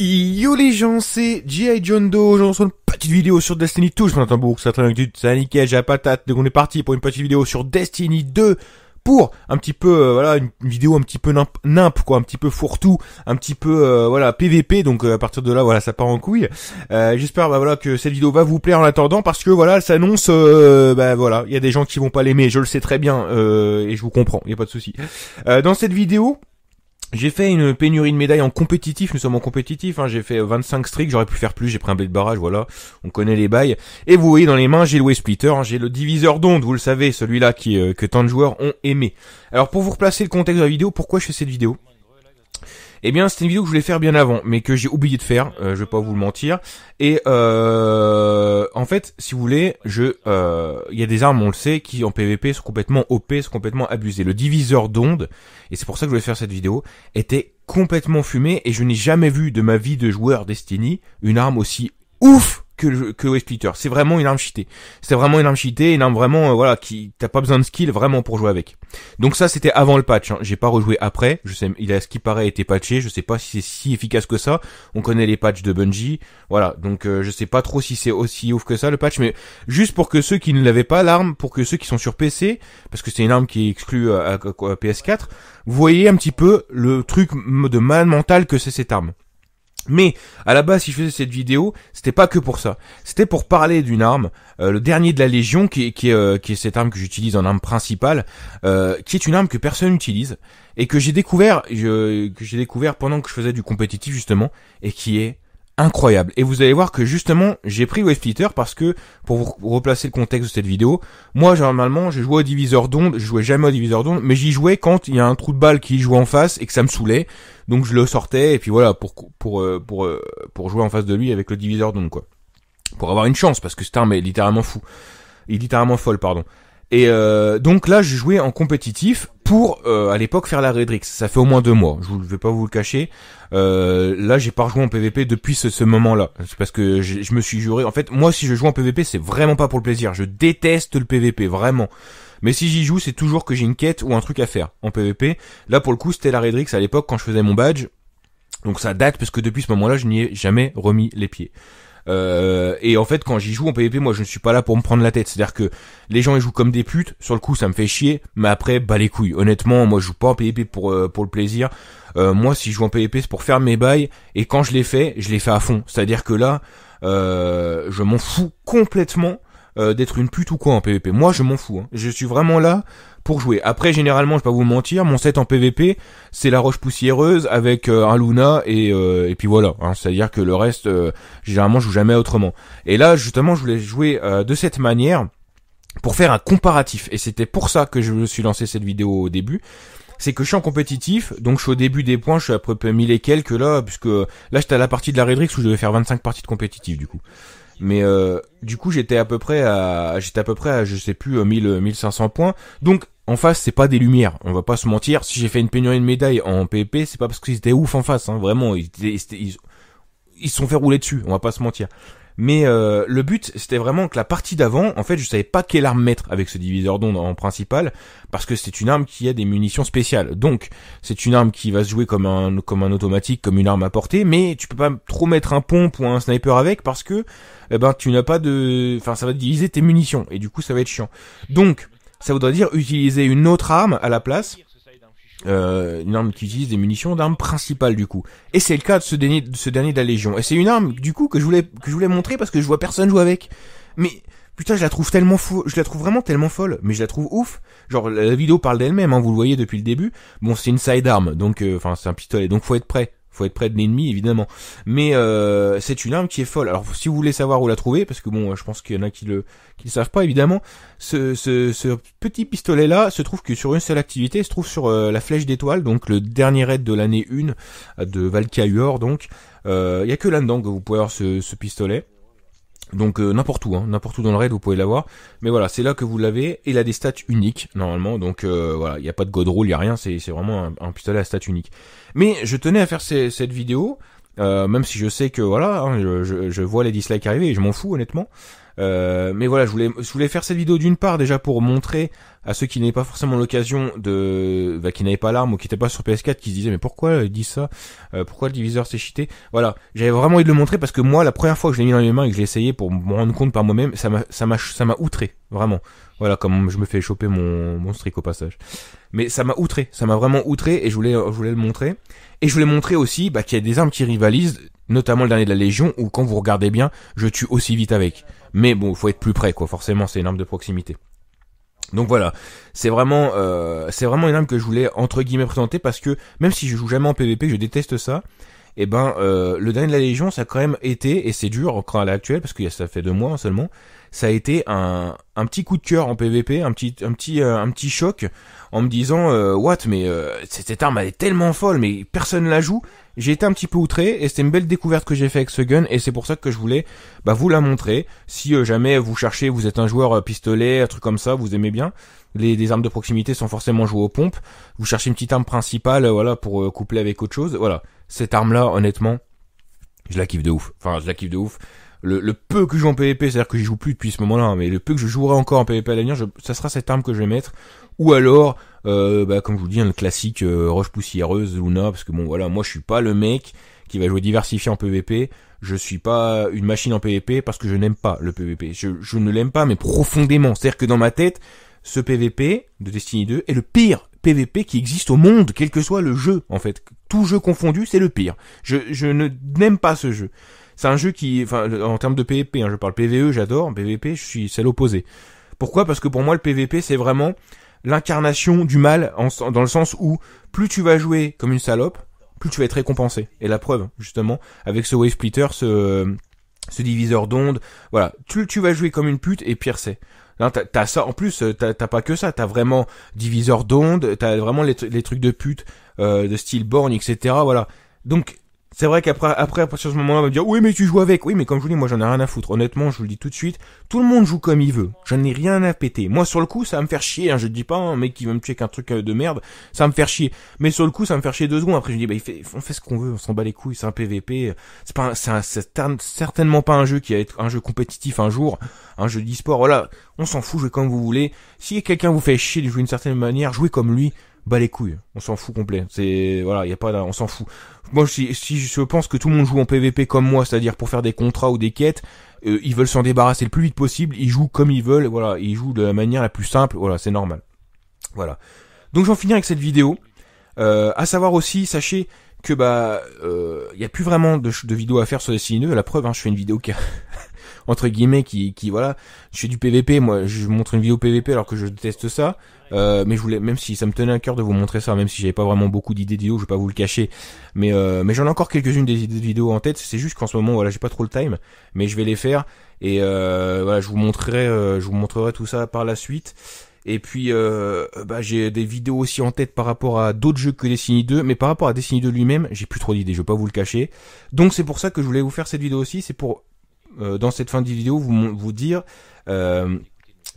Yo les gens, c'est G.I. John Doe, aujourd'hui on une petite vidéo sur Destiny 2, je m'attends beaucoup, ça traîne avec du, ça nickel, j'ai la patate, donc on est parti pour une petite vidéo sur Destiny 2, pour un petit peu euh, voilà une vidéo un petit peu nimp, quoi, un petit peu fourre-tout, un petit peu euh, voilà PVP. Donc euh, à partir de là voilà ça part en couille. J'espère bah, voilà que cette vidéo va vous plaire en attendant parce que voilà elle s'annonce bah voilà il y a des gens qui vont pas l'aimer, je le sais très bien et je vous comprends, il y a pas de souci. dans cette vidéo j'ai fait une pénurie de médailles en compétitif, nous sommes en compétitif, hein. j'ai fait 25 streaks, j'aurais pu faire plus, j'ai pris un blé de barrage, voilà, on connaît les bails. Et vous voyez dans les mains, j'ai le splitter, hein. j'ai le diviseur d'onde, vous le savez, celui-là qui, euh, que tant de joueurs ont aimé. Alors pour vous replacer le contexte de la vidéo, pourquoi je fais cette vidéo eh bien, c'était une vidéo que je voulais faire bien avant, mais que j'ai oublié de faire, euh, je vais pas vous le mentir. Et euh, en fait, si vous voulez, je, euh, il y a des armes, on le sait, qui en PvP sont complètement OP, sont complètement abusées. Le diviseur d'ondes, et c'est pour ça que je voulais faire cette vidéo, était complètement fumé, et je n'ai jamais vu de ma vie de joueur Destiny une arme aussi ouf que que Splitter. C'est vraiment une arme cheatée. C'est vraiment une arme cheatée, une arme vraiment euh, voilà qui t'as pas besoin de skill vraiment pour jouer avec. Donc ça c'était avant le patch. Hein. J'ai pas rejoué après. Je sais, il a ce qui paraît été patché. Je sais pas si c'est si efficace que ça. On connaît les patchs de Bungie, voilà. Donc euh, je sais pas trop si c'est aussi ouf que ça le patch, mais juste pour que ceux qui ne l'avaient pas l'arme, pour que ceux qui sont sur PC, parce que c'est une arme qui est exclue euh, PS4, vous voyez un petit peu le truc de mal mental que c'est cette arme. Mais à la base, si je faisais cette vidéo, c'était pas que pour ça. C'était pour parler d'une arme, euh, le dernier de la Légion, qui, euh, qui est cette arme que j'utilise en arme principale, euh, qui est une arme que personne n'utilise et que j'ai découvert, je, que j'ai découvert pendant que je faisais du compétitif justement, et qui est incroyable. Et vous allez voir que justement, j'ai pris Wave parce que, pour vous replacer le contexte de cette vidéo, moi, normalement, je jouais au diviseur d'onde, je jouais jamais au diviseur d'onde, mais j'y jouais quand il y a un trou de balle qui joue en face et que ça me saoulait. Donc je le sortais, et puis voilà, pour, pour, euh, pour, euh, pour, jouer en face de lui avec le diviseur d'onde, quoi. Pour avoir une chance, parce que arme est littéralement fou. Il est littéralement folle, pardon. Et euh, donc là, j'ai joué en compétitif pour, euh, à l'époque, faire la Redrix. Ça fait au moins deux mois, je ne vais pas vous le cacher. Euh, là, j'ai pas rejoué en PvP depuis ce, moment-là. C'est parce que je me suis juré... En fait, moi, si je joue en PvP, c'est vraiment pas pour le plaisir. Je déteste le PvP, vraiment. Mais si j'y joue, c'est toujours que j'ai une quête ou un truc à faire en PvP. Là, pour le coup, c'était la Redrix à l'époque, quand je faisais mon badge. Donc ça date, parce que depuis ce moment-là, je n'y ai jamais remis les pieds. Euh, et en fait, quand j'y joue en PvP, moi, je ne suis pas là pour me prendre la tête. C'est-à-dire que les gens ils jouent comme des putes. Sur le coup, ça me fait chier, mais après, bah les couilles. Honnêtement, moi, je joue pas en PvP pour euh, pour le plaisir. Euh, moi, si je joue en PvP, c'est pour faire mes bails. Et quand je les fais, je les fais à fond. C'est-à-dire que là, je m'en fous complètement euh, d'être une pute ou quoi en PvP. Moi, je m'en fous. Hein. Je suis vraiment là pour jouer. Après, généralement, je vais pas vous mentir, mon set en PvP, c'est la roche poussiéreuse avec euh, un Luna et, euh, et puis voilà. Hein. C'est-à-dire que le reste, généralement, je joue jamais autrement. Et là, justement, je voulais jouer de cette manière pour faire un comparatif. Et c'était pour ça que je me suis lancé cette vidéo au début c'est que je suis en compétitif, donc je suis au début des points, je suis à peu près mille et quelques là, puisque là j'étais à la partie de la Redrix où je devais faire 25 parties de compétitif du coup. Mais euh, du coup, j'étais à peu près à, j'étais à peu près à, je sais plus, 1000, euh, 1500 euh, points. Donc, en face, c'est pas des lumières. On va pas se mentir. Si j'ai fait une pénurie de médaille en pp, c'est pas parce qu'ils étaient ouf en face. Hein. Vraiment, ils, ils, ils, sont fait rouler dessus. On va pas se mentir. Mais euh, le but, c'était vraiment que la partie d'avant, en fait, je savais pas quelle arme mettre avec ce diviseur d'onde en principal, parce que c'est une arme qui a des munitions spéciales. Donc, c'est une arme qui va se jouer comme un comme un automatique, comme une arme à portée, mais tu peux pas trop mettre un pompe ou un sniper avec parce que eh ben tu n'as pas de, enfin, ça va diviser tes munitions et du coup, ça va être chiant. Donc, ça voudrait dire utiliser une autre arme à la place euh, une arme qui utilise des munitions d'armes principales du coup. Et c'est le cas de ce dernier, de la Légion. Et c'est une arme du coup que je voulais que je voulais montrer parce que je vois personne jouer avec. Mais putain, je la trouve tellement fou, je la trouve vraiment tellement folle, mais je la trouve ouf. Genre la vidéo parle d'elle-même, hein, vous le voyez depuis le début. Bon, c'est une side arme donc euh, enfin c'est un pistolet, donc faut être prêt faut être près de l'ennemi évidemment. Mais euh, c'est une arme qui est folle. Alors si vous voulez savoir où la trouver, parce que bon, euh, je pense qu'il y en a qui le qui le savent pas évidemment. Ce, petit pistolet là se trouve que sur une seule activité, se trouve sur euh, la flèche d'étoile, donc le dernier raid de l'année 1 de Valkyrie donc il y a que là-dedans que vous pouvez avoir ce pistolet. Donc euh, n'importe où, hein. n'importe où dans le raid vous pouvez l'avoir. Mais voilà, c'est là que vous l'avez. Il a des stats uniques normalement, donc euh, voilà, il n'y a pas de god roll, il n'y a rien, c'est vraiment un, pistolet à stats uniques. Mais je tenais à faire cette vidéo, euh, même si je sais que voilà, hein, je, vois les dislikes arriver et je m'en fous honnêtement. mais voilà, je voulais, je voulais faire cette vidéo d'une part déjà pour montrer à ceux qui n'avaient pas forcément l'occasion de, bah, qui n'avaient pas l'arme ou qui n'étaient pas sur PS4, qui se disaient mais pourquoi il dit ça, euh, pourquoi le diviseur s'est cheaté. Voilà, j'avais vraiment envie de le montrer parce que moi, la première fois que je l'ai mis dans les mains et que j'ai essayé pour me rendre compte par moi-même, ça m'a, ça m'a, ça m'a outré vraiment. Voilà, comme je me fais choper mon, mon streak au passage. Mais ça m'a outré, ça m'a vraiment outré et je voulais, je voulais le montrer. Et je voulais montrer aussi bah, qu'il y a des armes qui rivalisent, notamment le dernier de la Légion, où quand vous regardez bien, je tue aussi vite avec. Mais bon, faut être plus près, quoi. Forcément, c'est une arme de proximité. Donc voilà, c'est vraiment, euh, c'est vraiment une arme que je voulais entre guillemets présenter parce que même si je joue jamais en PvP, je déteste ça. Et eh ben, euh, le dernier de la Légion, ça a quand même été, et c'est dur encore à parce actuelle parce que ça fait deux mois seulement, ça a été un, petit coup de cœur en PvP, un petit, un petit, euh, un petit choc en me disant, what, mais cette arme elle est tellement folle, mais personne la joue j'ai été un petit peu outré et c'était une belle découverte que j'ai fait avec ce gun et c'est pour ça que je voulais bah, vous la montrer. Si euh, jamais vous cherchez, vous êtes un joueur euh, pistolet, un truc comme ça, vous aimez bien. Les, armes de proximité sont forcément jouées aux pompes. Vous cherchez une petite arme principale, euh, voilà, pour coupler avec autre chose. Voilà, cette arme-là, honnêtement, je la kiffe de ouf. Enfin, je la kiffe de ouf. Le, peu que je joue en PvP, c'est-à-dire que j'y joue plus depuis ce moment-là, hein, mais le peu que je jouerai encore en PvP à l'avenir, ça sera cette arme que je vais mettre ou alors euh, bah, comme je vous dis, le classique euh, roche poussiéreuse, Luna, parce que bon voilà, moi je suis pas le mec qui va jouer diversifié en PvP, je suis pas une machine en PvP parce que je n'aime pas le PvP. Je, ne l'aime pas mais profondément. C'est-à-dire que dans ma tête, ce PvP de Destiny 2 est le pire PvP qui existe au monde, quel que soit le jeu, en fait. Tout jeu confondu, c'est le pire. Je, ne n'aime pas ce jeu. C'est un jeu qui, en termes de PvP, hein, je parle PvE, j'adore, PvP, je suis celle opposée. Pourquoi Parce que pour moi, le PvP, c'est vraiment l'incarnation du mal dans le sens où plus tu vas jouer comme une salope, plus tu vas être récompensé. Et la preuve, justement, avec ce Wave Splitter, ce, ce diviseur d'ondes, voilà, tu, tu vas jouer comme une pute et pire c'est. t'as, ça en plus, t'as, t'as pas que ça, t'as vraiment diviseur d'ondes, t'as vraiment les, trucs de pute euh, de style borne, etc. Voilà. Donc c'est vrai qu'après, après, à partir de ce moment-là, on va me dire, oui, mais tu joues avec. Oui, mais comme je vous dis, moi, j'en ai rien à foutre. Honnêtement, je vous le dis tout de suite. Tout le monde joue comme il veut. J'en ai rien à péter. Moi, sur le coup, ça va me faire chier. Hein. Je dis pas, un mec qui va me tuer un truc euh, de merde, ça va me faire chier. Mais sur le coup, ça me faire chier deux secondes. Après, je dis, bah, fait, on fait ce qu'on veut. On s'en bat les couilles. C'est un PVP. C'est pas, c'est certainement pas un jeu qui va être un jeu compétitif un jour. Un jeu d'e-sport. Voilà. On s'en fout. Jouez comme vous voulez. Si quelqu'un vous fait chier de jouer d'une certaine manière, jouez comme lui bah les couilles, on s'en fout complet. C'est voilà, y a pas, on s'en fout. Moi, si, si, je pense que tout le monde joue en PVP comme moi, c'est-à-dire pour faire des contrats ou des quêtes, euh, ils veulent s'en débarrasser le plus vite possible. Ils jouent comme ils veulent, voilà, ils jouent de la manière la plus simple, voilà, c'est normal. Voilà. Donc j'en finis avec cette vidéo. Euh, à savoir aussi, sachez que bah, il euh, y a plus vraiment de, de vidéos à faire sur les à La preuve, hein, je fais une vidéo qui entre guillemets qui qui voilà, je fais du PVP, moi je montre une vidéo PVP alors que je déteste ça, euh, mais je voulais même si ça me tenait à cœur de vous montrer ça, même si j'avais pas vraiment beaucoup d'idées de vidéos, je vais pas vous le cacher, mais euh, mais j'en ai encore quelques-unes des idées de vidéos en tête, c'est juste qu'en ce moment voilà, j'ai pas trop le time, mais je vais les faire et euh, voilà, je vous montrerai je vous montrerai tout ça par la suite. Et puis bah, j'ai des vidéos aussi en tête par rapport à d'autres jeux que Destiny 2, mais par rapport à Destiny 2 lui-même, j'ai plus trop d'idées, je vais pas vous le cacher. Donc c'est pour ça que je voulais vous faire cette vidéo aussi, c'est pour euh, dans cette fin de vidéo, vous, vous dire euh,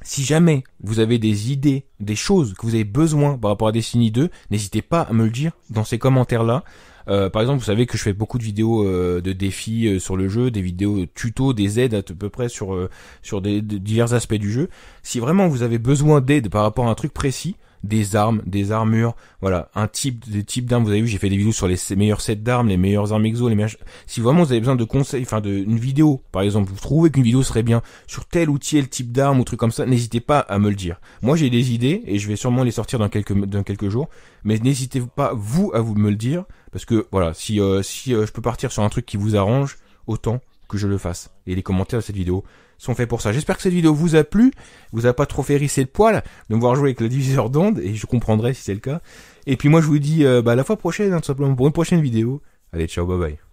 si jamais vous avez des idées, des choses que vous avez besoin par rapport à Destiny 2, n'hésitez pas à me le dire dans ces commentaires-là. Euh, par exemple, vous savez que je fais beaucoup de vidéos de défis sur le jeu, des vidéos tutos, des aides à peu près sur sur des, divers aspects du jeu. Si vraiment vous avez besoin d'aide par rapport à un truc précis, des armes, des armures, voilà, un type, des types d'armes. Vous avez vu, j'ai fait des vidéos sur les meilleurs sets d'armes, les meilleures armes exo, les meilleurs... Si vraiment vous avez besoin de conseils, enfin d'une vidéo, par exemple, vous trouvez qu'une vidéo serait bien sur tel outil, tel type d'arme ou truc comme ça, n'hésitez pas à me le dire. Moi, j'ai des idées et je vais sûrement les sortir dans quelques dans quelques jours, mais n'hésitez pas vous à vous me le dire parce que voilà, si euh, si euh, je peux partir sur un truc qui vous arrange, autant que je le fasse. Et les commentaires de cette vidéo sont faits pour ça. J'espère que cette vidéo vous a plu, vous a pas trop fait risser le poil de me voir jouer avec le diviseur d'ondes, et je comprendrai si c'est le cas. Et puis moi je vous dis euh, bah, à la fois prochaine, hein, tout simplement, pour une prochaine vidéo. Allez, ciao, bye bye.